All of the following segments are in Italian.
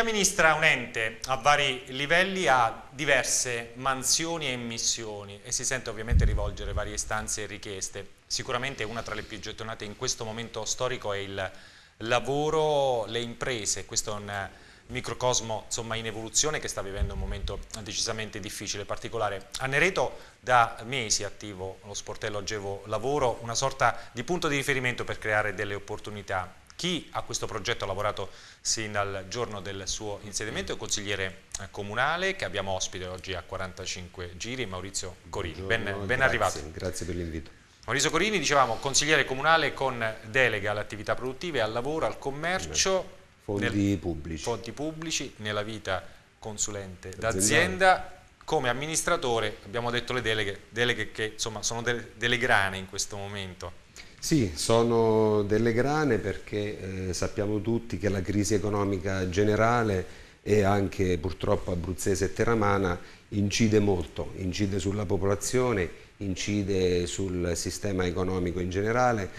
Chi amministra un ente a vari livelli ha diverse mansioni e missioni e si sente ovviamente rivolgere varie istanze e richieste. Sicuramente una tra le più gettonate in questo momento storico è il lavoro, le imprese, questo è un microcosmo insomma, in evoluzione che sta vivendo un momento decisamente difficile, e particolare. A Nereto da mesi attivo lo sportello Agevo Lavoro, una sorta di punto di riferimento per creare delle opportunità chi a questo progetto ha lavorato sin dal giorno del suo insediamento è un consigliere eh, comunale che abbiamo ospite oggi a 45 giri, Maurizio Corini. Ben, ben grazie, arrivato. Grazie per l'invito. Maurizio Corini, dicevamo, consigliere comunale con delega alle attività produttive, al lavoro, al commercio, fondi, nel, pubblici. fondi pubblici, nella vita consulente d'azienda come amministratore abbiamo detto le deleghe, deleghe che insomma, sono delle, delle grane in questo momento. Sì, sono delle grane perché eh, sappiamo tutti che la crisi economica generale e anche purtroppo abruzzese e teramana incide molto, incide sulla popolazione, incide sul sistema economico in generale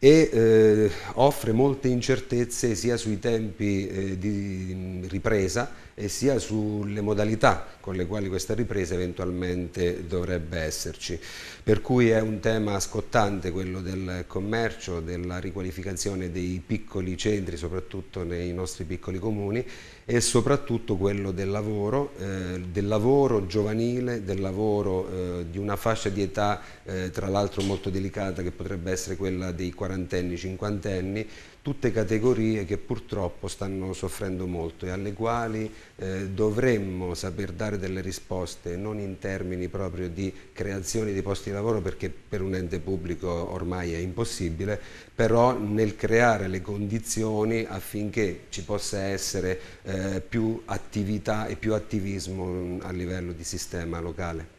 e eh, offre molte incertezze sia sui tempi eh, di ripresa e sia sulle modalità con le quali questa ripresa eventualmente dovrebbe esserci. Per cui è un tema scottante quello del commercio, della riqualificazione dei piccoli centri, soprattutto nei nostri piccoli comuni e soprattutto quello del lavoro, eh, del lavoro giovanile, del lavoro eh, di una fascia di età eh, tra l'altro molto delicata che potrebbe essere quella dei quarantenni, cinquantenni, tutte categorie che purtroppo stanno soffrendo molto e alle quali eh, dovremmo saper dare delle risposte non in termini proprio di creazione di posti di lavoro perché per un ente pubblico ormai è impossibile, però nel creare le condizioni affinché ci possa essere eh, più attività e più attivismo mm, a livello di sistema locale.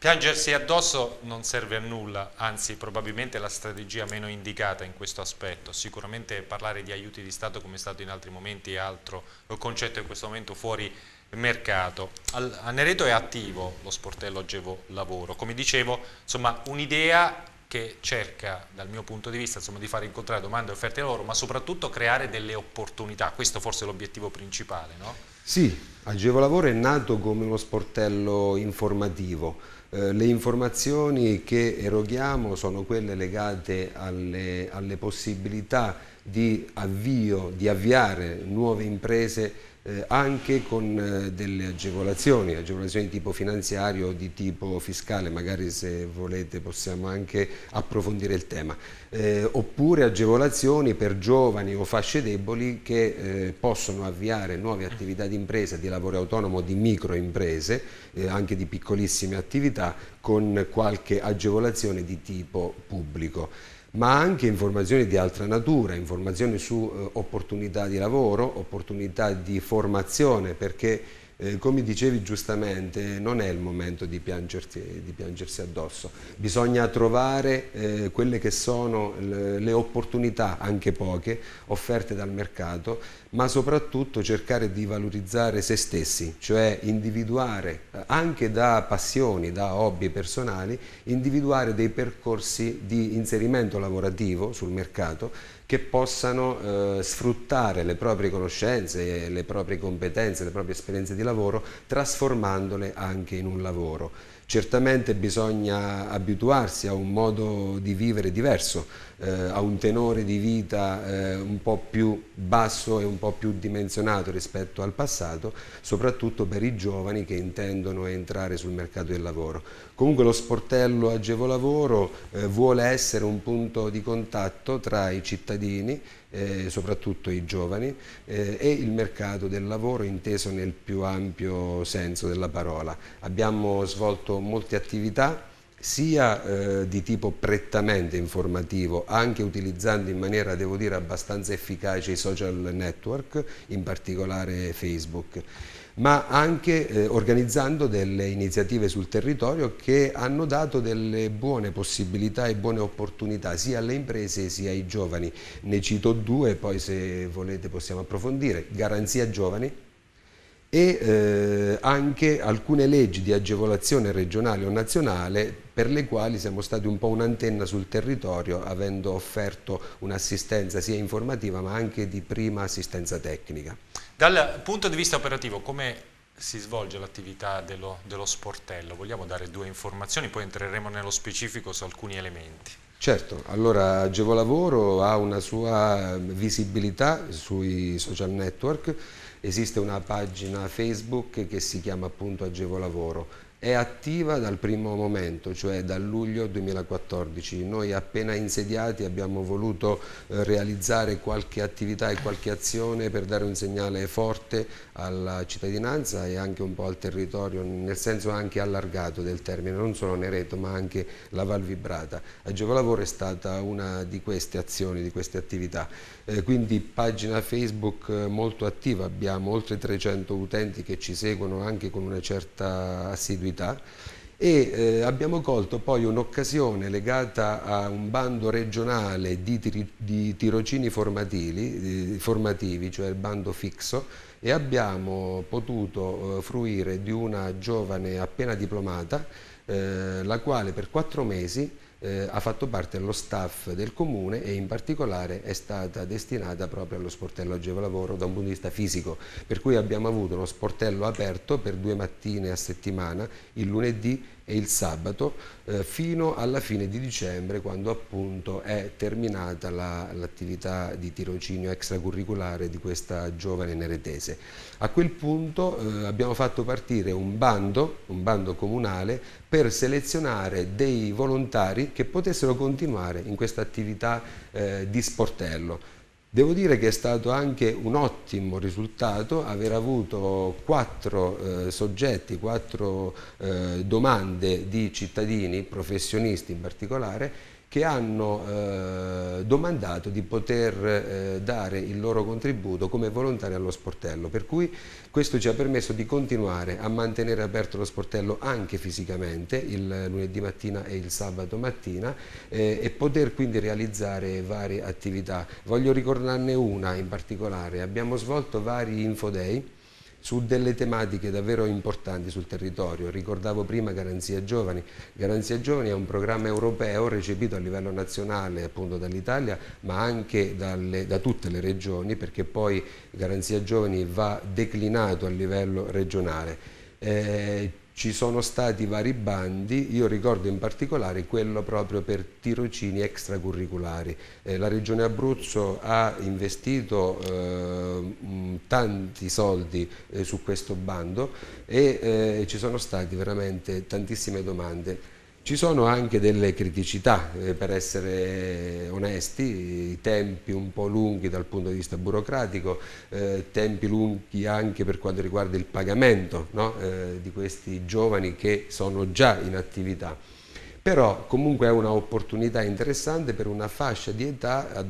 Piangersi addosso non serve a nulla, anzi probabilmente è la strategia meno indicata in questo aspetto, sicuramente parlare di aiuti di Stato come è stato in altri momenti è altro, concetto in questo momento fuori mercato. Al, a Nereto è attivo lo sportello Agevo Lavoro, come dicevo, insomma un'idea che cerca dal mio punto di vista insomma, di fare incontrare domande e offerte di lavoro, ma soprattutto creare delle opportunità, questo forse è l'obiettivo principale. No? Sì, Agevolavoro è nato come uno sportello informativo. Eh, le informazioni che eroghiamo sono quelle legate alle, alle possibilità di avvio, di avviare nuove imprese eh, anche con eh, delle agevolazioni, agevolazioni di tipo finanziario o di tipo fiscale, magari se volete possiamo anche approfondire il tema, eh, oppure agevolazioni per giovani o fasce deboli che eh, possono avviare nuove attività di impresa, di lavoro autonomo, di microimprese, eh, anche di piccolissime attività, con qualche agevolazione di tipo pubblico ma anche informazioni di altra natura, informazioni su eh, opportunità di lavoro, opportunità di formazione, perché eh, come dicevi giustamente non è il momento di piangersi, di piangersi addosso, bisogna trovare eh, quelle che sono le, le opportunità, anche poche, offerte dal mercato ma soprattutto cercare di valorizzare se stessi, cioè individuare eh, anche da passioni, da hobby personali, individuare dei percorsi di inserimento lavorativo sul mercato che possano eh, sfruttare le proprie conoscenze, le proprie competenze, le proprie esperienze di lavoro, trasformandole anche in un lavoro. Certamente bisogna abituarsi a un modo di vivere diverso, eh, ha un tenore di vita eh, un po' più basso e un po' più dimensionato rispetto al passato, soprattutto per i giovani che intendono entrare sul mercato del lavoro. Comunque lo sportello Agevolavoro eh, vuole essere un punto di contatto tra i cittadini, eh, soprattutto i giovani, eh, e il mercato del lavoro inteso nel più ampio senso della parola. Abbiamo svolto molte attività sia eh, di tipo prettamente informativo, anche utilizzando in maniera, devo dire, abbastanza efficace i social network, in particolare Facebook ma anche eh, organizzando delle iniziative sul territorio che hanno dato delle buone possibilità e buone opportunità sia alle imprese sia ai giovani. Ne cito due, poi se volete possiamo approfondire. Garanzia Giovani, e eh, anche alcune leggi di agevolazione regionale o nazionale per le quali siamo stati un po' un'antenna sul territorio avendo offerto un'assistenza sia informativa ma anche di prima assistenza tecnica. Dal punto di vista operativo come si svolge l'attività dello, dello sportello? Vogliamo dare due informazioni poi entreremo nello specifico su alcuni elementi. Certo, allora Agevolavoro ha una sua visibilità sui social network Esiste una pagina Facebook che si chiama appunto Agevolavoro è attiva dal primo momento, cioè dal luglio 2014. Noi appena insediati abbiamo voluto eh, realizzare qualche attività e qualche azione per dare un segnale forte alla cittadinanza e anche un po' al territorio, nel senso anche allargato del termine, non solo Nereto ma anche la Val Vibrata. Agevolavoro è stata una di queste azioni, di queste attività. Eh, quindi pagina Facebook eh, molto attiva, abbiamo oltre 300 utenti che ci seguono anche con una certa assiduità attività e eh, abbiamo colto poi un'occasione legata a un bando regionale di, tiri, di tirocini formativi, eh, formativi, cioè il bando fixo, e abbiamo potuto eh, fruire di una giovane appena diplomata, eh, la quale per quattro mesi eh, ha fatto parte dello staff del comune e in particolare è stata destinata proprio allo sportello agevolavoro da un punto di vista fisico, per cui abbiamo avuto uno sportello aperto per due mattine a settimana, il lunedì e il sabato eh, fino alla fine di dicembre quando appunto è terminata l'attività la, di tirocinio extracurriculare di questa giovane neretese. A quel punto eh, abbiamo fatto partire un bando, un bando comunale per selezionare dei volontari che potessero continuare in questa attività eh, di sportello. Devo dire che è stato anche un ottimo risultato aver avuto quattro eh, soggetti, quattro eh, domande di cittadini, professionisti in particolare, che hanno eh, domandato di poter eh, dare il loro contributo come volontari allo sportello, per cui questo ci ha permesso di continuare a mantenere aperto lo sportello anche fisicamente il lunedì mattina e il sabato mattina eh, e poter quindi realizzare varie attività. Voglio ricordarne una in particolare, abbiamo svolto vari infodei su delle tematiche davvero importanti sul territorio. Ricordavo prima Garanzia Giovani. Garanzia Giovani è un programma europeo recepito a livello nazionale appunto dall'Italia ma anche dalle, da tutte le regioni perché poi Garanzia Giovani va declinato a livello regionale. Eh, ci sono stati vari bandi, io ricordo in particolare quello proprio per tirocini extracurriculari. Eh, la Regione Abruzzo ha investito eh, mm, tanti soldi eh, su questo bando e eh, ci sono state veramente tantissime domande. Ci sono anche delle criticità, eh, per essere onesti, tempi un po' lunghi dal punto di vista burocratico, eh, tempi lunghi anche per quanto riguarda il pagamento no? eh, di questi giovani che sono già in attività. Però comunque è un'opportunità interessante per una fascia di età eh,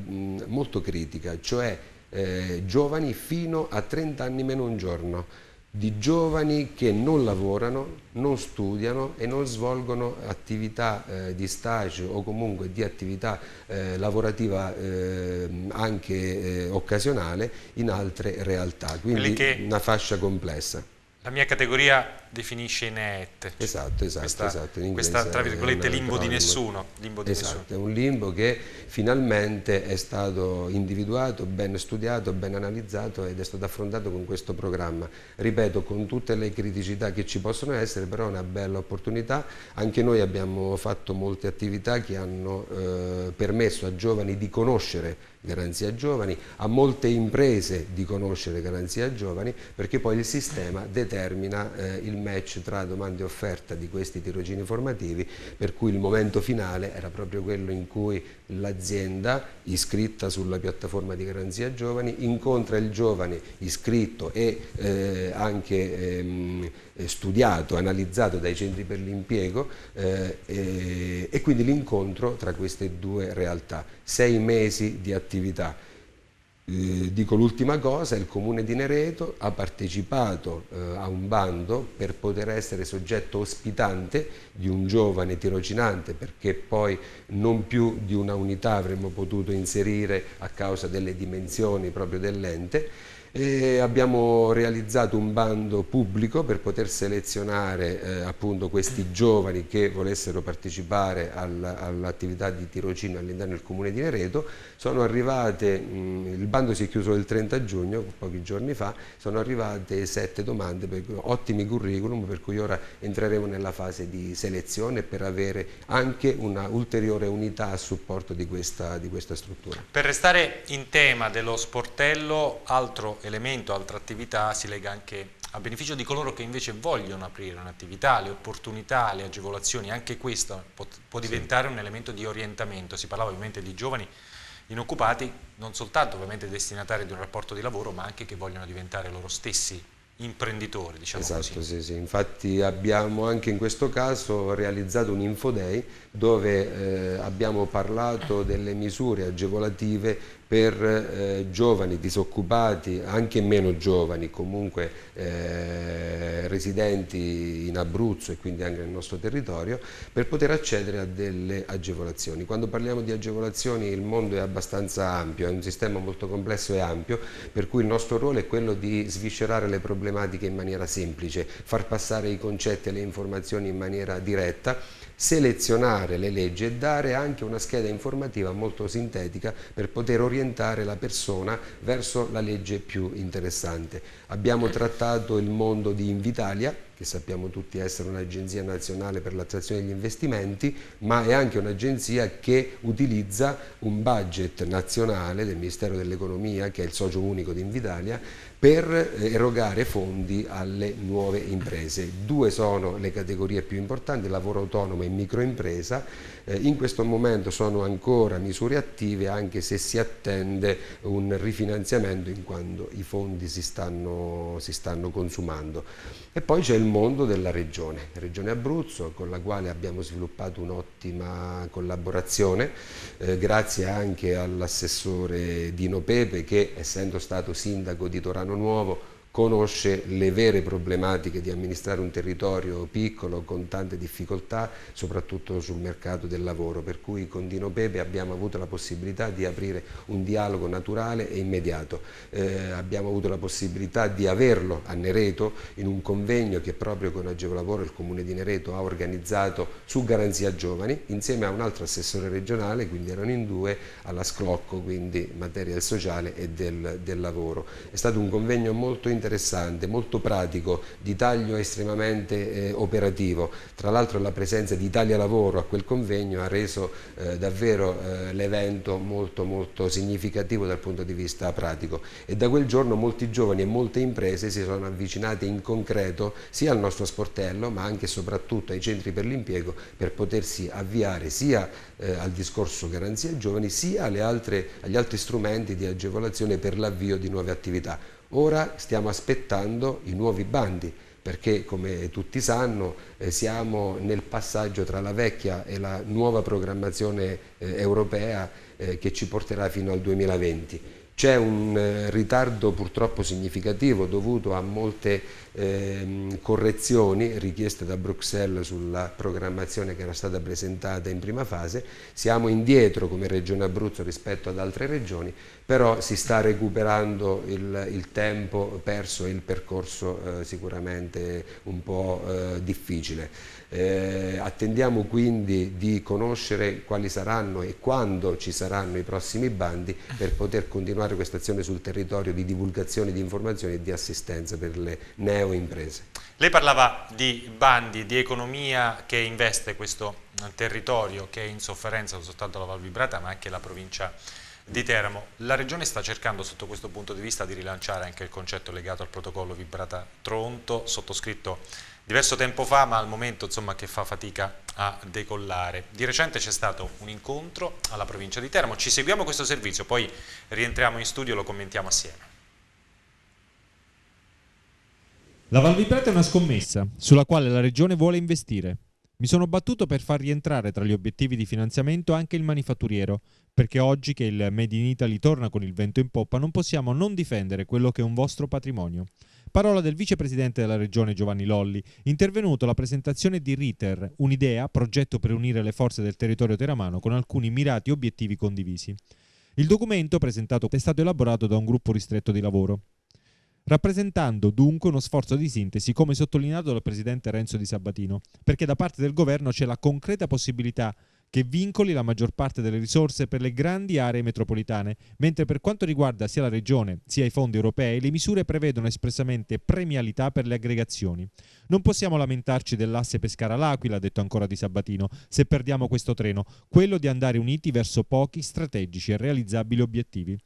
molto critica, cioè eh, giovani fino a 30 anni meno un giorno di giovani che non lavorano, non studiano e non svolgono attività eh, di stage o comunque di attività eh, lavorativa ehm, eh, anche occasionale in altre realtà, quindi una fascia complessa. La mia categoria definisce ineet. Esatto, esatto, questa, esatto. In questa tra virgolette limbo di nessuno. Limbo di esatto, nessuno. è un limbo che finalmente è stato individuato, ben studiato, ben analizzato ed è stato affrontato con questo programma. Ripeto, con tutte le criticità che ci possono essere, però è una bella opportunità. Anche noi abbiamo fatto molte attività che hanno eh, permesso a giovani di conoscere Garanzia Giovani, a molte imprese di conoscere Garanzia Giovani, perché poi il sistema determina eh, il match tra domanda e offerta di questi tirocini formativi per cui il momento finale era proprio quello in cui l'azienda iscritta sulla piattaforma di garanzia giovani incontra il giovane iscritto e eh, anche ehm, studiato, analizzato dai centri per l'impiego eh, e, e quindi l'incontro tra queste due realtà. Sei mesi di attività eh, dico l'ultima cosa, il comune di Nereto ha partecipato eh, a un bando per poter essere soggetto ospitante di un giovane tirocinante perché poi non più di una unità avremmo potuto inserire a causa delle dimensioni proprio dell'ente e abbiamo realizzato un bando pubblico per poter selezionare eh, appunto questi giovani che volessero partecipare al, all'attività di tirocino all'interno del comune di Nereto sono arrivate, mh, mm, il bando si è chiuso il 30 giugno, pochi giorni fa sono arrivate sette domande, per, ottimi curriculum per cui ora entreremo nella fase di selezione per avere anche un'ulteriore unità a supporto di questa, di questa struttura. Per restare in tema dello sportello, altro elemento, altra attività si lega anche a beneficio di coloro che invece vogliono aprire un'attività, le opportunità, le agevolazioni, anche questo può, diventare sì. un elemento di orientamento, si parlava ovviamente di giovani inoccupati, non soltanto ovviamente destinatari di un rapporto di lavoro, ma anche che vogliono diventare loro stessi imprenditori, diciamo esatto, così. Sì, sì. infatti abbiamo anche in questo caso realizzato un Infoday dove eh, abbiamo parlato delle misure agevolative per eh, giovani disoccupati, anche meno giovani, comunque eh, residenti in Abruzzo e quindi anche nel nostro territorio, per poter accedere a delle agevolazioni. Quando parliamo di agevolazioni il mondo è abbastanza ampio, è un sistema molto complesso e ampio, per cui il nostro ruolo è quello di sviscerare le problematiche in maniera semplice, far passare i concetti e le informazioni in maniera diretta selezionare le leggi e dare anche una scheda informativa molto sintetica per poter orientare la persona verso la legge più interessante. Abbiamo trattato il mondo di Invitalia, che sappiamo tutti essere un'agenzia nazionale per l'attrazione degli investimenti, ma è anche un'agenzia che utilizza un budget nazionale del Ministero dell'Economia, che è il socio unico di Invitalia, per eh, erogare fondi alle nuove imprese. Due sono le categorie più importanti, lavoro autonomo e microimpresa. Eh, in questo momento sono ancora misure attive anche se si attende un rifinanziamento in quanto i fondi si stanno, si stanno consumando. E poi c'è il mondo della regione, regione Abruzzo con la quale abbiamo sviluppato un'ottima collaborazione eh, grazie anche all'assessore Dino Pepe che essendo stato sindaco di Torano anno nuovo conosce le vere problematiche di amministrare un territorio piccolo con tante difficoltà, soprattutto sul mercato del lavoro, per cui con Dino Pepe abbiamo avuto la possibilità di aprire un dialogo naturale e immediato. Eh, abbiamo avuto la possibilità di averlo a Nereto in un convegno che proprio con Agevolavoro il Comune di Nereto ha organizzato su Garanzia Giovani insieme a un altro assessore regionale, quindi erano in due, alla Sclocco, quindi materia del sociale e del, del lavoro. È stato un convegno molto interessante interessante, molto pratico, di taglio estremamente eh, operativo. Tra l'altro la presenza di Italia Lavoro a quel convegno ha reso eh, davvero eh, l'evento molto, molto significativo dal punto di vista pratico e da quel giorno molti giovani e molte imprese si sono avvicinate in concreto sia al nostro sportello ma anche e soprattutto ai centri per l'impiego per potersi avviare sia eh, al discorso garanzia giovani sia alle altre, agli altri strumenti di agevolazione per l'avvio di nuove attività. Ora stiamo aspettando i nuovi bandi perché come tutti sanno eh, siamo nel passaggio tra la vecchia e la nuova programmazione eh, europea eh, che ci porterà fino al 2020 c'è un eh, ritardo purtroppo significativo dovuto a molte eh, correzioni richieste da Bruxelles sulla programmazione che era stata presentata in prima fase. Siamo indietro come Regione Abruzzo rispetto ad altre regioni, però si sta recuperando il, il tempo perso e il percorso eh, sicuramente un po' eh, difficile. Eh, attendiamo quindi di conoscere quali saranno e quando ci saranno i prossimi bandi per poter continuare questa azione sul territorio di divulgazione di informazioni e di assistenza per le neo imprese. Lei parlava di bandi, di economia che investe questo territorio che è in sofferenza non soltanto la Val Vibrata ma anche la provincia di Teramo. La Regione sta cercando sotto questo punto di vista di rilanciare anche il concetto legato al protocollo Vibrata Tronto sottoscritto diverso tempo fa, ma al momento insomma, che fa fatica a decollare. Di recente c'è stato un incontro alla provincia di Teramo, ci seguiamo questo servizio, poi rientriamo in studio e lo commentiamo assieme. La Val di Vibrata è una scommessa sulla quale la Regione vuole investire. Mi sono battuto per far rientrare tra gli obiettivi di finanziamento anche il manifatturiero, perché oggi che il Made in Italy torna con il vento in poppa non possiamo non difendere quello che è un vostro patrimonio. Parola del vicepresidente della regione Giovanni Lolli, intervenuto alla presentazione di RITER, un'idea, progetto per unire le forze del territorio teramano con alcuni mirati obiettivi condivisi. Il documento presentato è stato elaborato da un gruppo ristretto di lavoro, rappresentando dunque uno sforzo di sintesi, come sottolineato dal presidente Renzo Di Sabatino, perché da parte del governo c'è la concreta possibilità di che vincoli la maggior parte delle risorse per le grandi aree metropolitane, mentre per quanto riguarda sia la Regione sia i fondi europei le misure prevedono espressamente premialità per le aggregazioni. Non possiamo lamentarci dell'asse Pescara-L'Aquila, detto ancora di Sabatino, se perdiamo questo treno, quello di andare uniti verso pochi, strategici e realizzabili obiettivi.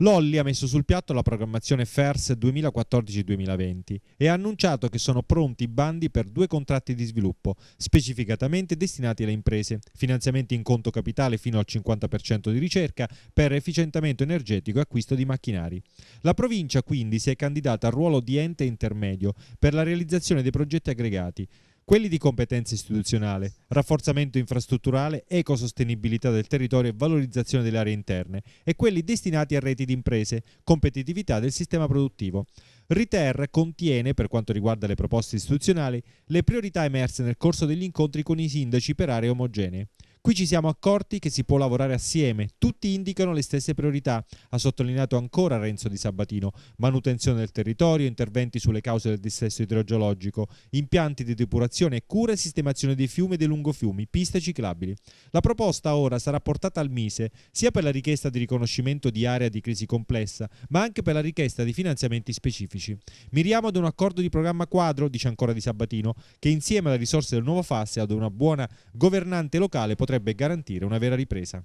Lolli ha messo sul piatto la programmazione FERS 2014-2020 e ha annunciato che sono pronti i bandi per due contratti di sviluppo, specificatamente destinati alle imprese, finanziamenti in conto capitale fino al 50% di ricerca per efficientamento energetico e acquisto di macchinari. La provincia quindi si è candidata al ruolo di ente intermedio per la realizzazione dei progetti aggregati, quelli di competenza istituzionale, rafforzamento infrastrutturale, ecosostenibilità del territorio e valorizzazione delle aree interne, e quelli destinati a reti di imprese, competitività del sistema produttivo. Riter contiene, per quanto riguarda le proposte istituzionali, le priorità emerse nel corso degli incontri con i sindaci per aree omogenee. Qui ci siamo accorti che si può lavorare assieme, tutti indicano le stesse priorità, ha sottolineato ancora Renzo Di Sabatino, manutenzione del territorio, interventi sulle cause del dissesto idrogeologico, impianti di depurazione cura e sistemazione dei fiumi e dei lungofiumi, piste ciclabili. La proposta ora sarà portata al Mise sia per la richiesta di riconoscimento di area di crisi complessa, ma anche per la richiesta di finanziamenti specifici. Miriamo ad un accordo di programma quadro, dice ancora Di Sabatino, che insieme alle risorse del nuovo FAS e ad una buona governante locale potrebbe potrebbe garantire una vera ripresa.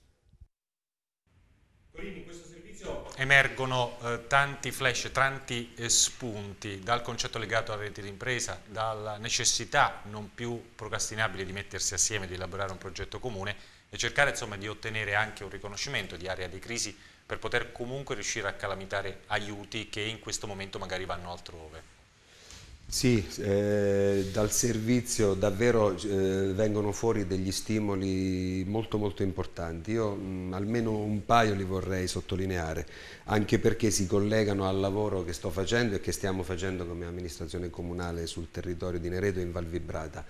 In emergono eh, tanti flash, tanti eh, spunti dal concetto legato alla rete d'impresa, dalla necessità non più procrastinabile di mettersi assieme, di elaborare un progetto comune e cercare insomma, di ottenere anche un riconoscimento di area di crisi per poter comunque riuscire a calamitare aiuti che in questo momento magari vanno altrove. Sì, eh, dal servizio davvero eh, vengono fuori degli stimoli molto molto importanti. Io mh, almeno un paio li vorrei sottolineare, anche perché si collegano al lavoro che sto facendo e che stiamo facendo come amministrazione comunale sul territorio di Nereto e in Val Vibrata.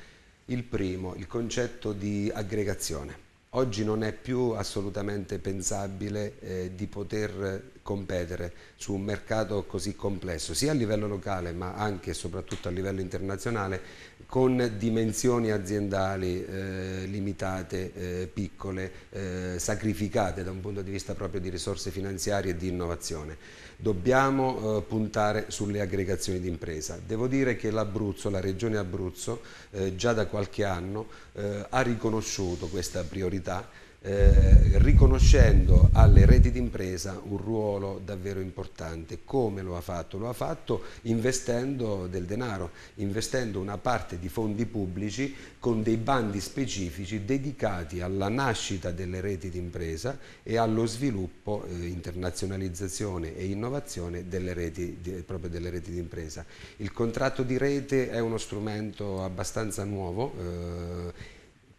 Il primo, il concetto di aggregazione oggi non è più assolutamente pensabile eh, di poter competere su un mercato così complesso, sia a livello locale ma anche e soprattutto a livello internazionale, con dimensioni aziendali eh, limitate, eh, piccole, eh, sacrificate da un punto di vista proprio di risorse finanziarie e di innovazione dobbiamo eh, puntare sulle aggregazioni d'impresa. Devo dire che l'Abruzzo, la regione Abruzzo, eh, già da qualche anno eh, ha riconosciuto questa priorità eh, riconoscendo alle reti d'impresa un ruolo davvero importante. Come lo ha fatto? Lo ha fatto investendo del denaro, investendo una parte di fondi pubblici con dei bandi specifici dedicati alla nascita delle reti d'impresa e allo sviluppo, eh, internazionalizzazione e innovazione delle reti, di, proprio delle reti d'impresa. Il contratto di rete è uno strumento abbastanza nuovo. Eh,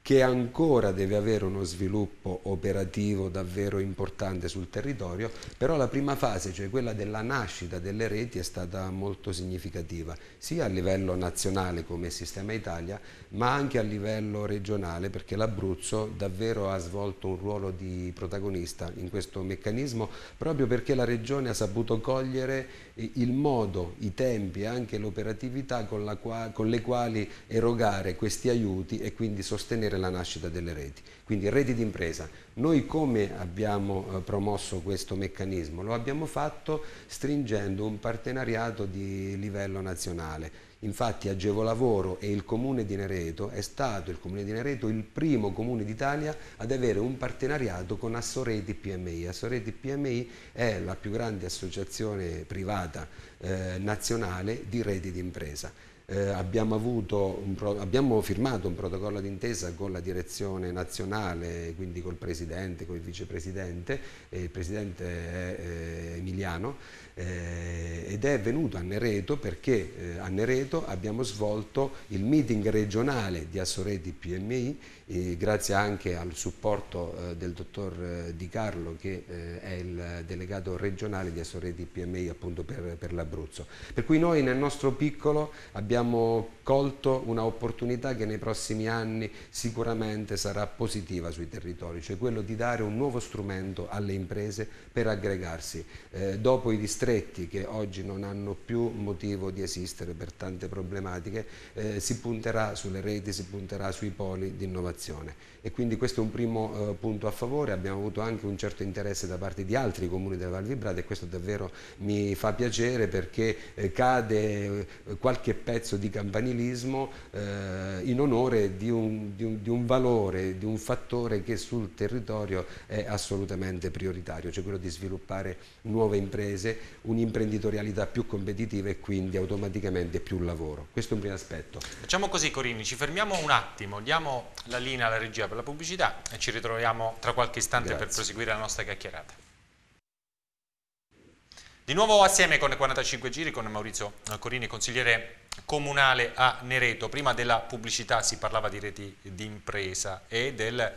che ancora deve avere uno sviluppo operativo davvero importante sul territorio, però la prima fase, cioè quella della nascita delle reti, è stata molto significativa, sia a livello nazionale come Sistema Italia, ma anche a livello regionale, perché l'Abruzzo davvero ha svolto un ruolo di protagonista in questo meccanismo, proprio perché la regione ha saputo cogliere il modo, i tempi e anche l'operatività con, con le quali erogare questi aiuti e quindi sostenere per la nascita delle reti. Quindi reti d'impresa. Noi come abbiamo eh, promosso questo meccanismo? Lo abbiamo fatto stringendo un partenariato di livello nazionale. Infatti Agevolavoro e il comune di Nereto è stato il comune di Nereto il primo comune d'Italia ad avere un partenariato con Assoreti PMI. Assoreti PMI è la più grande associazione privata eh, nazionale di reti d'impresa eh, abbiamo, pro, abbiamo, firmato un protocollo d'intesa con la direzione nazionale, quindi col Presidente, col Vicepresidente, il Presidente è eh, Emiliano, eh, ed è venuto a Nereto perché eh, a Nereto abbiamo svolto il meeting regionale di Assoreti PMI, eh, grazie anche al supporto eh, del dottor eh, Di Carlo che eh, è il delegato regionale di Assoreti PMI appunto per, per l'Abruzzo. Per cui noi nel nostro piccolo abbiamo colto un'opportunità che nei prossimi anni sicuramente sarà positiva sui territori, cioè quello di dare un nuovo strumento alle imprese per aggregarsi. dopo i distretti stretti che oggi non hanno più motivo di esistere per tante problematiche, eh, si punterà sulle reti, si punterà sui poli di innovazione e quindi questo è un primo eh, punto a favore, abbiamo avuto anche un certo interesse da parte di altri comuni della Val Vibrata e questo davvero mi fa piacere perché eh, cade eh, qualche pezzo di campanilismo eh, in onore di un, di, un, di un, valore, di un fattore che sul territorio è assolutamente prioritario, cioè quello di sviluppare nuove imprese, un'imprenditorialità più competitiva e quindi automaticamente più lavoro. Questo è un primo aspetto. Facciamo così Corini, ci fermiamo un attimo, diamo la linea alla regia per la pubblicità e ci ritroviamo tra qualche istante Grazie. per proseguire la nostra chiacchierata. Di nuovo assieme con 45 giri con Maurizio eh, Corini, consigliere comunale a Nereto. Prima della pubblicità si parlava di reti d'impresa e del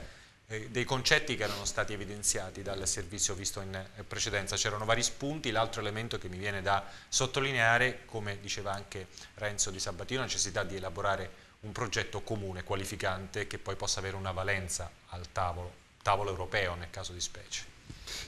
eh, dei concetti che erano stati evidenziati dal servizio visto in eh, precedenza, c'erano vari spunti, l'altro elemento che mi viene da sottolineare, come diceva anche Renzo Di Sabatino, la necessità di elaborare un progetto comune, qualificante, che poi possa avere una valenza al tavolo, tavolo europeo nel caso di specie.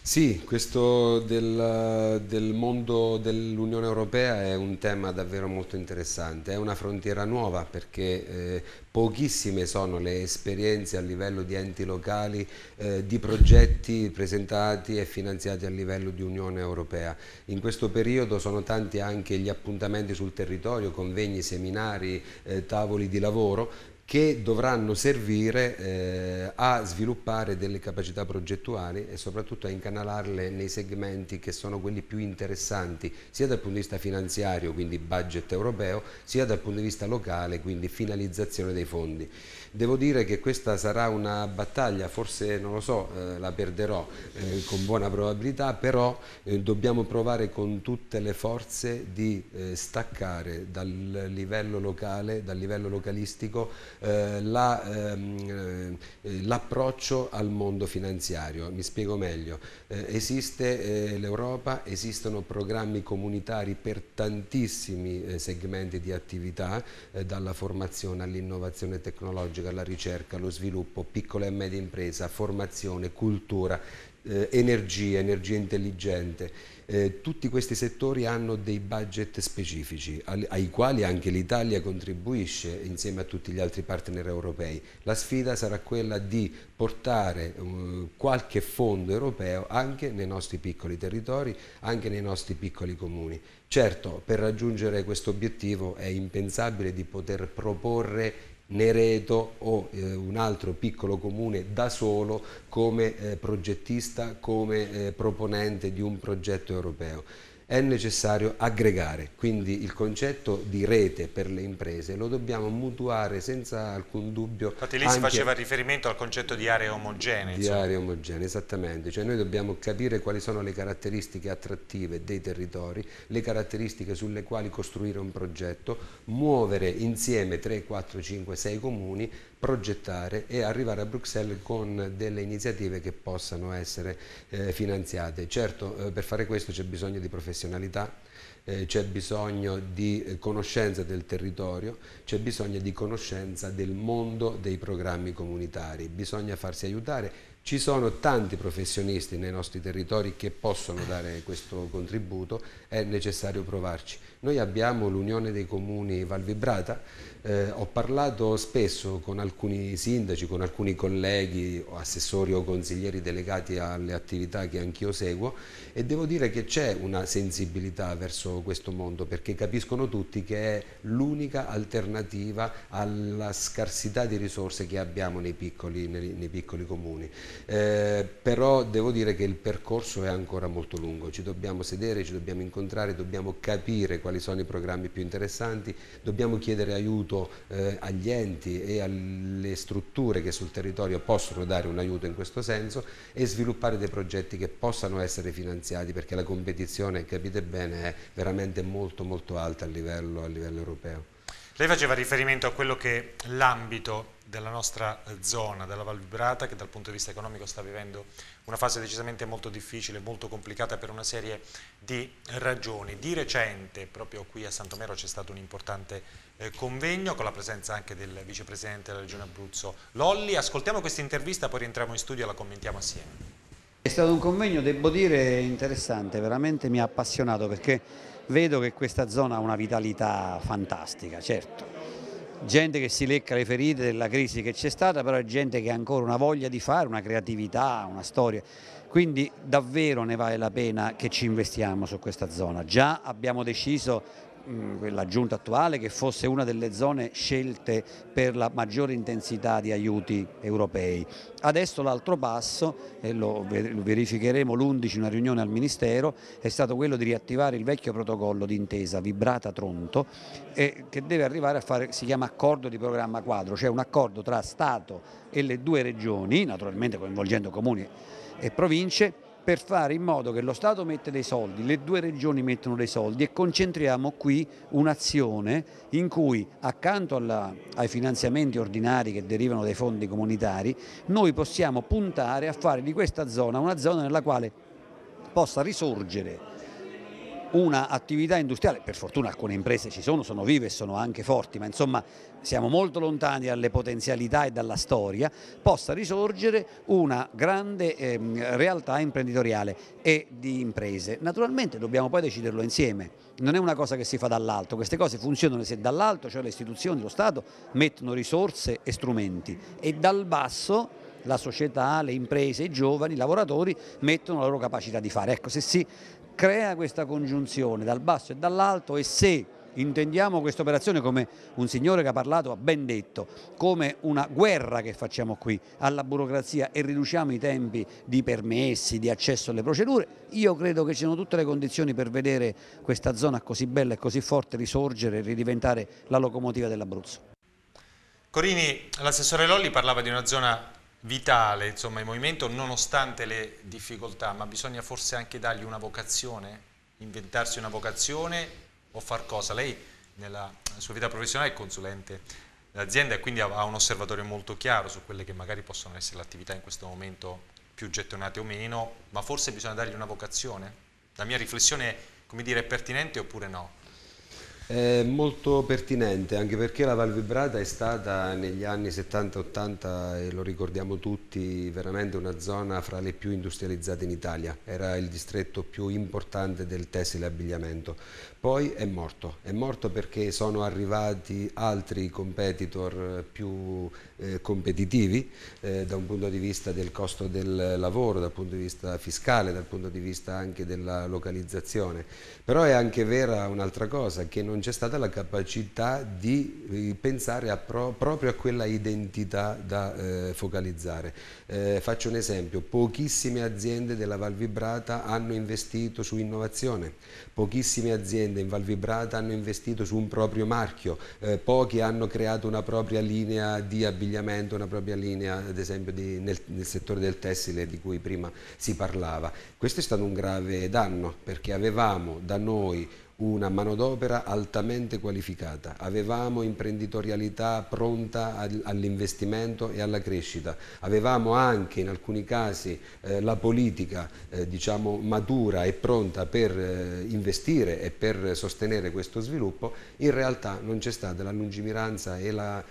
Sì, questo del, del mondo dell'Unione Europea è un tema davvero molto interessante, è una frontiera nuova perché eh, pochissime sono le esperienze a livello di enti locali eh, di progetti presentati e finanziati a livello di Unione Europea. In questo periodo sono tanti anche gli appuntamenti sul territorio, convegni, seminari, eh, tavoli di lavoro che dovranno servire eh, a sviluppare delle capacità progettuali e soprattutto a incanalarle nei segmenti che sono quelli più interessanti sia dal punto di vista finanziario, quindi budget europeo, sia dal punto di vista locale, quindi finalizzazione dei fondi. Devo dire che questa sarà una battaglia, forse non lo so, eh, la perderò eh, con buona probabilità, però eh, dobbiamo provare con tutte le forze di eh, staccare dal livello locale, dal livello localistico, l'approccio eh, la, ehm, eh, al mondo finanziario. Mi spiego meglio. esiste l'Europa, esistono programmi comunitari per tantissimi segmenti di attività, dalla formazione all'innovazione tecnologica tecnologica, alla ricerca, allo sviluppo, piccola e media impresa, formazione, cultura, eh, energia, energia intelligente. Eh, tutti questi settori hanno dei budget specifici al, ai quali anche l'Italia contribuisce insieme a tutti gli altri partner europei. La sfida sarà quella di portare eh, qualche fondo europeo anche nei nostri piccoli territori, anche nei nostri piccoli comuni. Certo, per raggiungere questo obiettivo è impensabile di poter proporre Nereto o eh, un altro piccolo comune da solo come eh, progettista, come eh, proponente di un progetto europeo è necessario aggregare, quindi il concetto di rete per le imprese lo dobbiamo mutuare senza alcun dubbio. Infatti lì si faceva riferimento al concetto di aree omogenee. Di aree omogenee, esattamente, cioè noi dobbiamo capire quali sono le caratteristiche attrattive dei territori, le caratteristiche sulle quali costruire un progetto, muovere insieme 3, 4, 5, 6 comuni progettare e arrivare a Bruxelles con delle iniziative che possano essere eh, finanziate. Certo, eh, per fare questo c'è bisogno di professionalità, eh, c'è bisogno di eh, conoscenza del territorio, c'è bisogno di conoscenza del mondo dei programmi comunitari, bisogna farsi aiutare ci sono tanti professionisti nei nostri territori che possono dare questo contributo, è necessario provarci. Noi abbiamo l'Unione dei Comuni Valvibrata, eh, ho parlato spesso con alcuni sindaci, con alcuni colleghi, assessori o consiglieri delegati alle attività che anch'io seguo e devo dire che c'è una sensibilità verso questo mondo perché capiscono tutti che è l'unica alternativa alla scarsità di risorse che abbiamo nei piccoli, nei, nei piccoli comuni eh, però devo dire che il percorso è ancora molto lungo, ci dobbiamo sedere, ci dobbiamo incontrare, dobbiamo capire quali sono i programmi più interessanti, dobbiamo chiedere aiuto eh, agli enti e alle strutture che sul territorio possono dare un aiuto in questo senso e sviluppare dei progetti che possano essere finanziati perché la competizione, capite bene, è veramente molto molto alta a livello, a livello europeo. Lei faceva riferimento a quello che l'ambito della nostra eh, zona, della Val Vibrata, che dal punto di vista economico sta vivendo una fase decisamente molto difficile, molto complicata per una serie di ragioni. Di recente, proprio qui a Santomero, c'è stato un importante eh, convegno con la presenza anche del vicepresidente della Regione Abruzzo, Lolli. Ascoltiamo questa intervista, poi rientriamo in studio e la commentiamo assieme. È stato un convegno, devo dire, interessante, veramente mi ha appassionato perché vedo che questa zona ha una vitalità fantastica, certo gente che si lecca le ferite della crisi che c'è stata, però è gente che ha ancora una voglia di fare, una creatività, una storia. Quindi davvero ne vale la pena che ci investiamo su questa zona. Già abbiamo deciso Mm, la giunta attuale che fosse una delle zone scelte per la maggiore intensità di aiuti europei. Adesso l'altro passo, e lo verificheremo l'11 una riunione al Ministero, è stato quello di riattivare il vecchio protocollo d'intesa Vibrata Tronto eh, che deve arrivare a fare, si chiama accordo di programma quadro, cioè un accordo tra Stato e le due regioni, naturalmente coinvolgendo comuni e province, per fare in modo che lo Stato mette dei soldi, le due regioni mettono dei soldi e concentriamo qui un'azione in cui accanto alla, ai finanziamenti ordinari che derivano dai fondi comunitari noi possiamo puntare a fare di questa zona una zona nella quale possa risorgere un'attività industriale, per fortuna alcune imprese ci sono, sono vive e sono anche forti, ma insomma siamo molto lontani dalle potenzialità e dalla storia, possa risorgere una grande ehm, realtà imprenditoriale e di imprese. Naturalmente dobbiamo poi deciderlo insieme, non è una cosa che si fa dall'alto, queste cose funzionano se dall'alto, cioè le istituzioni, lo Stato, mettono risorse e strumenti e dal basso la società, le imprese, i giovani, i lavoratori mettono la loro capacità di fare. Ecco, se si crea questa congiunzione dal basso e dall'alto e se intendiamo questa operazione come un signore che ha parlato ha ben detto, come una guerra che facciamo qui alla burocrazia e riduciamo i tempi di permessi, di accesso alle procedure, io credo che ci siano tutte le condizioni per vedere questa zona così bella e così forte risorgere e ridiventare la locomotiva dell'Abruzzo. Corini, l'assessore Lolli parlava di una zona vitale, insomma, il movimento nonostante le difficoltà, ma bisogna forse anche dargli una vocazione, inventarsi una vocazione o far cosa. Lei nella sua vita professionale è consulente dell'azienda e quindi ha un osservatorio molto chiaro su quelle che magari possono essere le attività in questo momento più gettonate o meno, ma forse bisogna dargli una vocazione. La mia riflessione è, come dire, è pertinente oppure no? È molto pertinente anche perché la Val Vibrata è stata negli anni 70-80 e lo ricordiamo tutti veramente una zona fra le più industrializzate in Italia, era il distretto più importante del tessile abbigliamento poi è morto, è morto perché sono arrivati altri competitor eh, più eh, competitivi eh, da un punto di vista del costo del lavoro, dal punto di vista fiscale, dal punto di vista anche della localizzazione, però è anche vera un'altra cosa, che non c'è stata la capacità di eh, pensare a pro, proprio a quella identità da eh, focalizzare. Eh, faccio un esempio, pochissime aziende della Val Vibrata hanno investito su innovazione, pochissime aziende aziende in Valvibrata hanno investito su un proprio marchio, eh, pochi hanno creato una propria linea di abbigliamento, una propria linea ad esempio di, nel, nel, settore del tessile di cui prima si parlava. Questo è stato un grave danno perché avevamo da noi una manodopera altamente qualificata, avevamo imprenditorialità pronta all'investimento e alla crescita, avevamo anche in alcuni casi eh, la politica eh, diciamo, matura e pronta per eh, investire e per sostenere questo sviluppo, in realtà non c'è stata la lungimiranza e la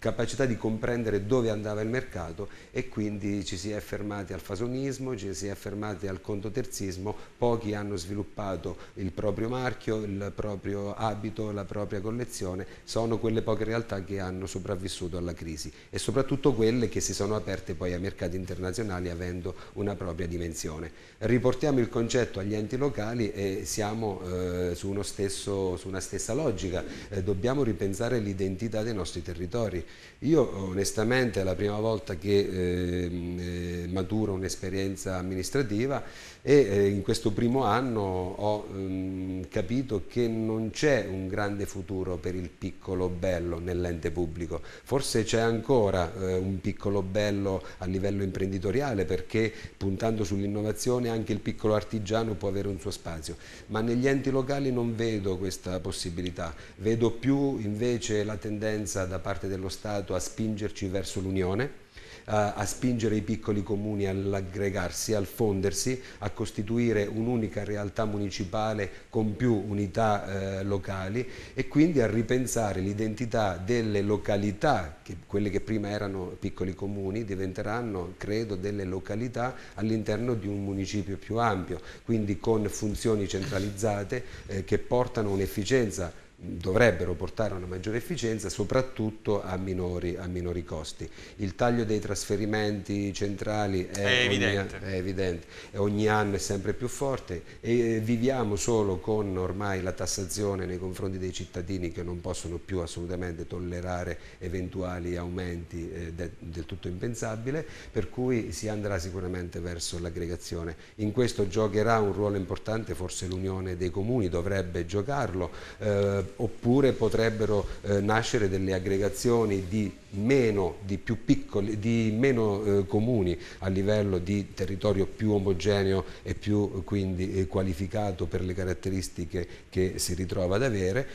capacità di comprendere dove andava il mercato e quindi ci si è fermati al fasonismo, ci si è fermati al contoterzismo, pochi hanno sviluppato il proprio marchio, il proprio abito, la propria collezione, sono quelle poche realtà che hanno sopravvissuto alla crisi e soprattutto quelle che si sono aperte poi ai mercati internazionali avendo una propria dimensione. Riportiamo il concetto agli enti locali e siamo eh, su, stesso, su, una stessa logica, eh, dobbiamo ripensare l'identità dei nostri territori, io onestamente è la prima volta che ehm, eh, maturo un'esperienza amministrativa e eh, in questo primo anno ho mh, ehm, capito che non c'è un grande futuro per il piccolo bello nell'ente pubblico, forse c'è ancora eh, un piccolo bello a livello imprenditoriale perché puntando sull'innovazione anche il piccolo artigiano può avere un suo spazio, ma negli enti locali non vedo questa possibilità, vedo più invece la tendenza da parte dello Stato Stato a spingerci verso l'unione, eh, a spingere i piccoli comuni all'aggregarsi, al fondersi, a costituire un'unica realtà municipale con più unità eh, locali e quindi a ripensare l'identità delle località, che quelle che prima erano piccoli comuni diventeranno, credo, delle località all'interno di un municipio più ampio, quindi con funzioni centralizzate eh, che portano un'efficienza dovrebbero portare a una maggiore efficienza soprattutto a minori, a minori costi. Il taglio dei trasferimenti centrali è, è, evidente. Ogni, è evidente, ogni anno è sempre più forte e eh, viviamo solo con ormai la tassazione nei confronti dei cittadini che non possono più assolutamente tollerare eventuali aumenti eh, del tutto impensabile, per cui si andrà sicuramente verso l'aggregazione. In questo giocherà un ruolo importante, forse l'Unione dei Comuni dovrebbe giocarlo. Eh, oppure potrebbero eh, nascere delle aggregazioni di meno, di più piccoli, di meno eh, comuni a livello di territorio più omogeneo e più quindi eh, qualificato per le caratteristiche che si ritrova ad avere,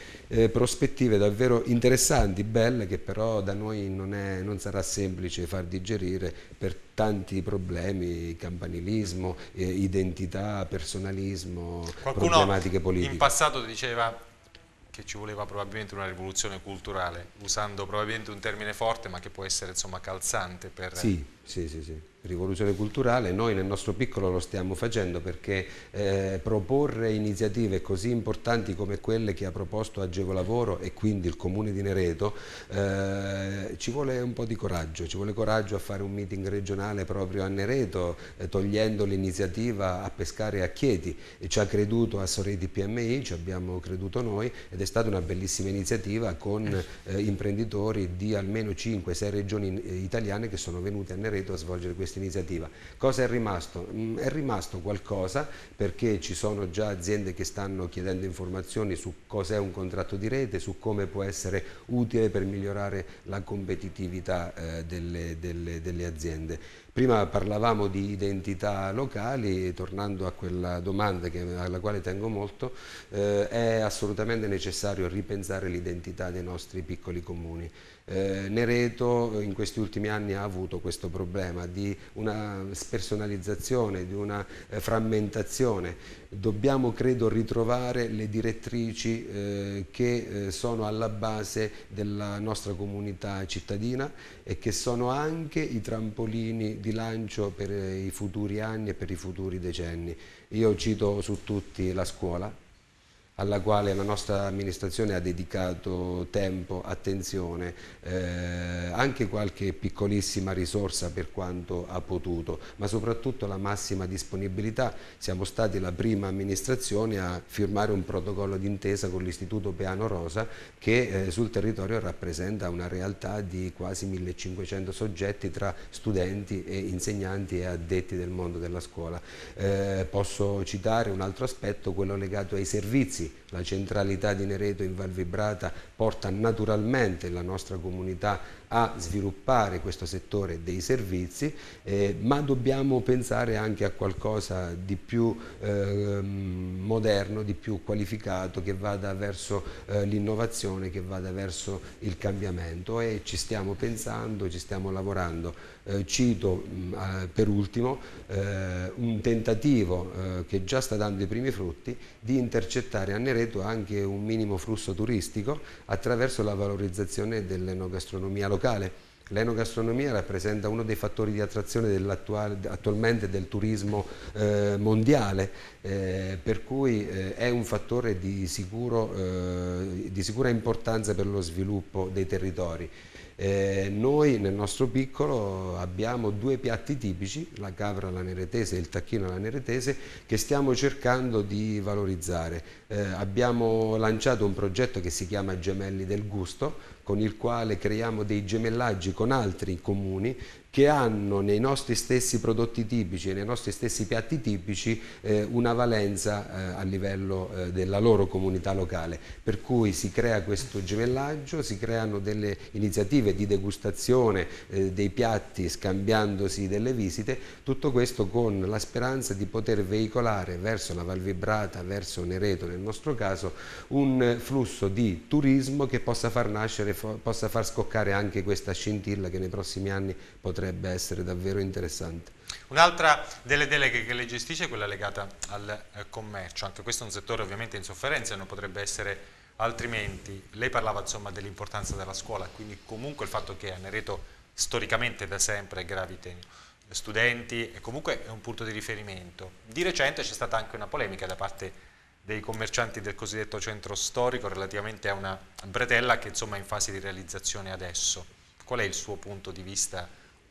prospettive davvero interessanti, belle, che però da noi non, è, non sarà semplice far digerire per tanti problemi, campanilismo, eh, identità, personalismo, Qualcuno problematiche politiche. in passato diceva che ci voleva probabilmente una rivoluzione culturale, usando probabilmente un termine forte ma che può essere insomma, calzante per... Sì, sì, sì. sì rivoluzione culturale, noi nel nostro piccolo lo stiamo facendo perché eh, proporre iniziative così importanti come quelle che ha proposto Agevolavoro e quindi il Comune di Nereto eh, ci vuole un po' di coraggio, ci vuole coraggio a fare un meeting regionale proprio a Nereto eh, togliendo l'iniziativa a pescare a Chieti e ci ha creduto a Soreti PMI, ci abbiamo creduto noi ed è stata una bellissima iniziativa con eh. Eh, imprenditori di almeno 5-6 regioni eh, italiane che sono venuti a Nereto a svolgere questi questa iniziativa. Cosa è rimasto? Mm, è rimasto qualcosa perché ci sono già aziende che stanno chiedendo informazioni su cos'è un contratto di rete, su come può essere utile per migliorare la competitività eh, delle, delle, delle aziende. Prima parlavamo di identità locali, tornando a quella domanda che, alla quale tengo molto, eh, è assolutamente necessario ripensare l'identità dei nostri piccoli comuni. Eh, Nereto eh, in questi ultimi anni ha avuto questo problema di una spersonalizzazione, di una eh, frammentazione. Dobbiamo, credo, ritrovare le direttrici eh, che eh, sono alla base della nostra comunità cittadina e che sono anche i trampolini di lancio per eh, i futuri anni e per i futuri decenni. Io cito su tutti la scuola, alla quale la nostra amministrazione ha dedicato tempo, attenzione, eh, anche qualche piccolissima risorsa per quanto ha potuto, ma soprattutto la massima disponibilità. Siamo stati la prima amministrazione a firmare un protocollo d'intesa con l'Istituto Peano Rosa che eh, sul territorio rappresenta una realtà di quasi 1500 soggetti tra studenti e insegnanti e addetti del mondo della scuola. Eh, posso citare un altro aspetto, quello legato ai servizi anzi la centralità di Nereto in Val Vibrata porta naturalmente la nostra comunità a sviluppare questo settore dei servizi, eh, ma dobbiamo pensare anche a qualcosa di più eh, moderno, di più qualificato, che vada verso eh, l'innovazione, che vada verso il cambiamento e ci stiamo pensando, ci stiamo lavorando. Eh, cito mm, eh, per ultimo eh, un tentativo che già sta dando i primi frutti di intercettare a Nereto anche un minimo flusso turistico attraverso la valorizzazione dell'enogastronomia locale. L'enogastronomia rappresenta uno dei fattori di attrazione attualmente del turismo eh, mondiale, eh, per cui eh, è un fattore di, sicuro, di sicura importanza per lo sviluppo dei territori. Eh, noi nel nostro piccolo abbiamo due piatti tipici, la capra alla neretese e il tacchino alla neretese, che stiamo cercando di valorizzare. Eh, abbiamo lanciato un progetto che si chiama Gemelli del Gusto, con il quale creiamo dei gemellaggi con altri comuni che hanno nei nostri stessi prodotti tipici e nei nostri stessi piatti tipici eh, una valenza eh, a livello eh, della loro comunità locale, per cui si crea questo gemellaggio, si creano delle iniziative di degustazione eh, dei piatti scambiandosi delle visite, tutto questo con la speranza di poter veicolare verso la Val Vibrata, verso Nereto nel nostro caso, un flusso di turismo che possa far nascere, possa far scoccare anche questa scintilla che nei prossimi anni potrebbe potrebbe essere davvero interessante. Un'altra delle deleghe che le gestisce è quella legata al eh, commercio, anche questo è un settore ovviamente in sofferenza e non potrebbe essere altrimenti. Lei parlava dell'importanza della scuola, quindi comunque il fatto che a Nereto storicamente da sempre gravi temi studenti e comunque è un punto di riferimento. Di recente c'è stata anche una polemica da parte dei commercianti del cosiddetto centro storico relativamente a una bretella che insomma è in fase di realizzazione adesso. Qual è il suo punto di vista?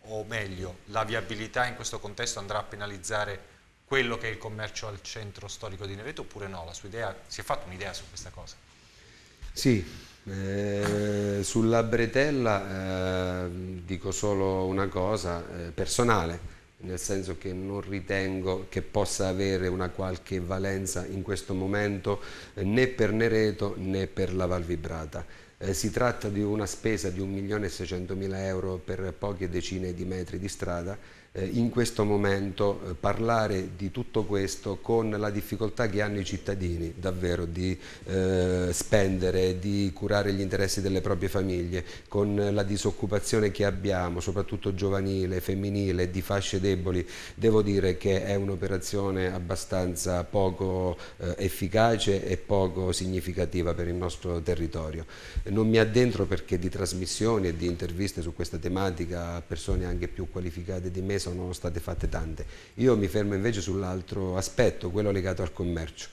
o meglio la viabilità in questo contesto andrà a penalizzare quello che è il commercio al centro storico di Neveto oppure no? La sua idea, si è fatta un'idea su questa cosa? Sì, eh, sulla bretella eh, dico solo una cosa eh, personale, nel senso che non ritengo che possa avere una qualche valenza in questo momento eh, né per Nereto né per la Val Vibrata eh, si tratta di una spesa di 1.600.000 euro per poche decine di metri di strada eh, in questo momento eh, parlare di tutto questo con la difficoltà che hanno i cittadini davvero di eh, spendere, di curare gli interessi delle proprie famiglie, con la disoccupazione che abbiamo, soprattutto giovanile, femminile, di fasce deboli, devo dire che è un'operazione abbastanza poco eh, efficace e poco significativa per il nostro territorio. Non mi addentro perché di trasmissioni e di interviste su questa tematica a persone anche più qualificate di me sono state fatte tante. Io mi fermo invece sull'altro aspetto, quello legato al commercio.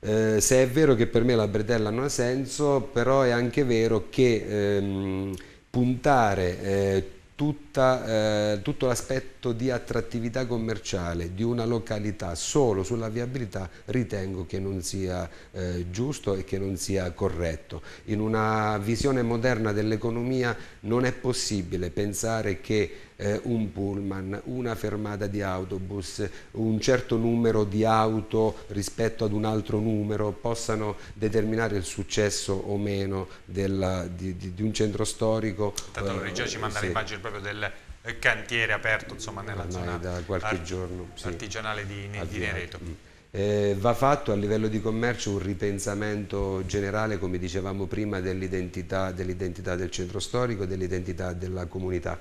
Eh, se è vero che per me la bretella non ha senso, però è anche vero che ehm, puntare eh, tutta, eh, tutto l'aspetto di attrattività commerciale di una località solo sulla viabilità ritengo che non sia eh, giusto e che non sia corretto. In una visione moderna dell'economia non è possibile pensare che eh, un pullman, una fermata di autobus, un certo numero di auto rispetto ad un altro numero possano determinare il successo o meno della, di, di, di, un centro storico. Tanto la eh, regia ci manda sì. l'immagine proprio del cantiere aperto insomma, nella Ormai zona da qualche art giorno, sì. artigianale di, di Nereto. Mm. Eh, va fatto a livello di commercio un ripensamento generale, come dicevamo prima, dell'identità dell del centro storico e dell'identità della comunità.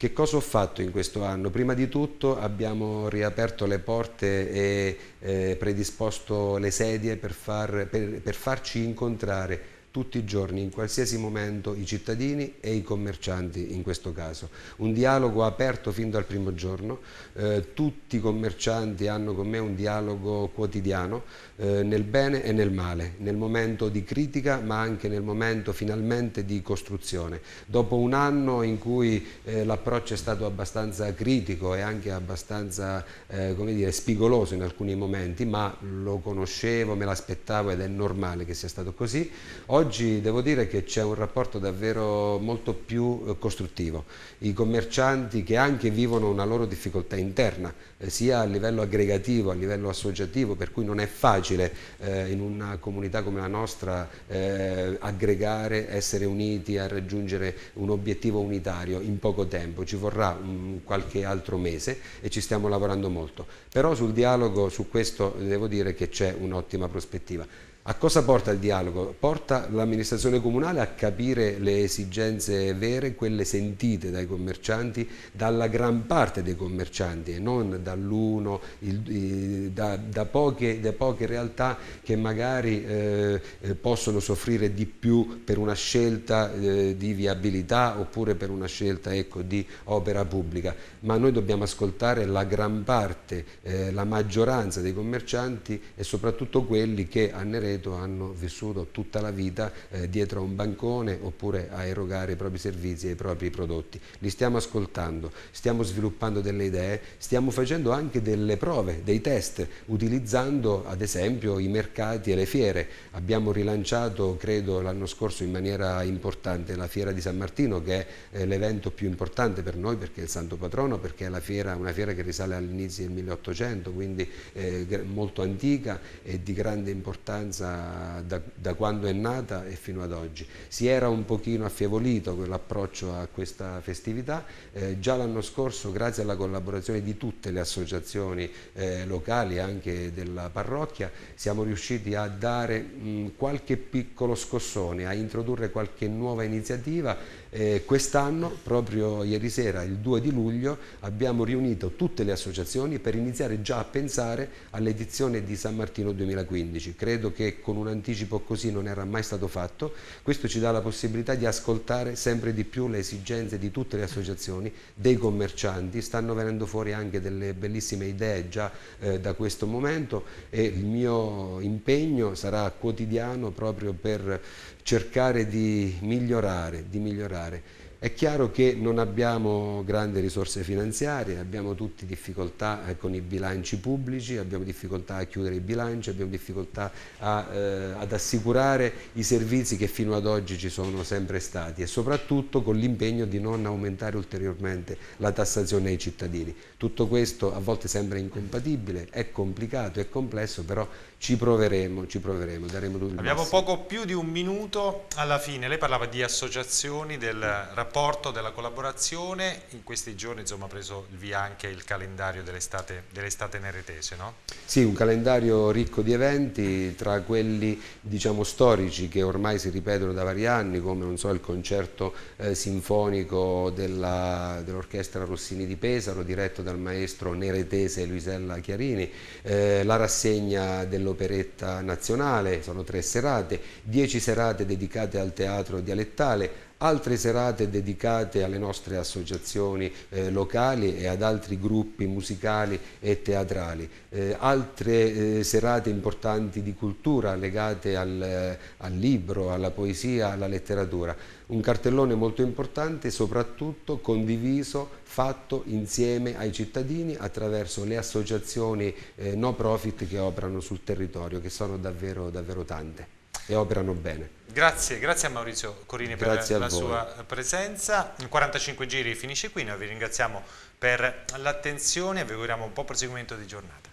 Che cosa ho fatto in questo anno? Prima di tutto abbiamo riaperto le porte e eh, predisposto le sedie per, far, per, per farci incontrare tutti i giorni, in qualsiasi momento, i cittadini e i commercianti in questo caso. Un dialogo aperto fin dal primo giorno, eh, tutti i commercianti hanno con me un dialogo quotidiano eh, nel bene e nel male, nel momento di critica ma anche nel momento finalmente di costruzione. Dopo un anno in cui eh, l'approccio è stato abbastanza critico e anche abbastanza eh, dire, spigoloso in alcuni momenti, ma lo conoscevo, me l'aspettavo ed è normale che sia stato così, Oggi Oggi devo dire che c'è un rapporto davvero molto più eh, costruttivo. I commercianti che anche vivono una loro difficoltà interna, eh, sia a livello aggregativo, a livello associativo, per cui non è facile eh, in una comunità come la nostra eh, aggregare, essere uniti a raggiungere un obiettivo unitario in poco tempo, ci vorrà um, qualche altro mese e ci stiamo lavorando molto. Però sul dialogo, su questo devo dire che c'è un'ottima prospettiva. A cosa porta il dialogo? Porta l'amministrazione comunale a capire le esigenze vere, quelle sentite dai commercianti, dalla gran parte dei commercianti e non dall'uno, da, da, poche, da, poche, realtà che magari eh, eh, possono soffrire di più per una scelta eh, di viabilità oppure per una scelta ecco, di opera pubblica. Ma noi dobbiamo ascoltare la gran parte, eh, la maggioranza dei commercianti e soprattutto quelli che annerebbero concreto hanno vissuto tutta la vita eh, dietro a un bancone oppure a erogare i propri servizi e i propri prodotti. Li stiamo ascoltando, stiamo sviluppando delle idee, stiamo facendo anche delle prove, dei test, utilizzando ad esempio i mercati e le fiere. Abbiamo rilanciato, credo, l'anno scorso in maniera importante la fiera di San Martino, che è eh, l'evento più importante per noi perché è il santo patrono, perché è fiera, una fiera che risale all'inizio del 1800, quindi eh, molto antica e di grande importanza esperienza da, da, quando è nata e fino ad oggi. Si era un pochino affievolito quell'approccio a questa festività, eh, già l'anno scorso grazie alla collaborazione di tutte le associazioni eh, locali e anche della parrocchia siamo riusciti a dare mh, mm, qualche piccolo scossone, a introdurre qualche nuova iniziativa eh, quest'anno, proprio ieri sera, il 2 di luglio, abbiamo riunito tutte le associazioni per iniziare già a pensare all'edizione di San Martino 2015. Credo che con un anticipo così non era mai stato fatto. Questo ci dà la possibilità di ascoltare sempre di più le esigenze di tutte le associazioni, dei commercianti. Stanno venendo fuori anche delle bellissime idee già eh, da questo momento e il mio impegno sarà quotidiano proprio per cercare di migliorare, di migliorare. È chiaro che non abbiamo grandi risorse finanziarie, abbiamo tutti difficoltà eh, con i bilanci pubblici, abbiamo difficoltà a chiudere i bilanci, abbiamo difficoltà a, eh, ad assicurare i servizi che fino ad oggi ci sono sempre stati e soprattutto con l'impegno di non aumentare ulteriormente la tassazione ai cittadini. Tutto questo a volte sembra incompatibile, è complicato, è complesso, però ci proveremo, ci proveremo, daremo tutto il Abbiamo massimo. poco più di un minuto alla fine. Lei parlava di associazioni, del rapporto, della collaborazione. In questi giorni insomma, ha preso il via anche il calendario dell'estate dell neretese, no? Sì, un calendario ricco di eventi, tra quelli diciamo, storici che ormai si ripetono da vari anni, come so, il concerto eh, sinfonico dell'Orchestra dell Rossini di Pesaro, diretto dal maestro neretese Luisella Chiarini, eh, la rassegna dello dell'Operetta Nazionale, sono tre serate, dieci serate dedicate al teatro dialettale, altre serate dedicate alle nostre associazioni eh, locali e ad altri gruppi musicali e teatrali, eh, altre eh, serate importanti di cultura legate al, eh, al libro, alla poesia, alla letteratura. Un cartellone molto importante, soprattutto condiviso, fatto insieme ai cittadini attraverso le associazioni eh, no profit che operano sul territorio, che sono davvero, davvero tante e operano bene. Grazie, grazie a Maurizio Corini grazie per la voi. sua presenza. 45 giri finisce qui, noi vi ringraziamo per l'attenzione e vi auguriamo un buon proseguimento di giornata.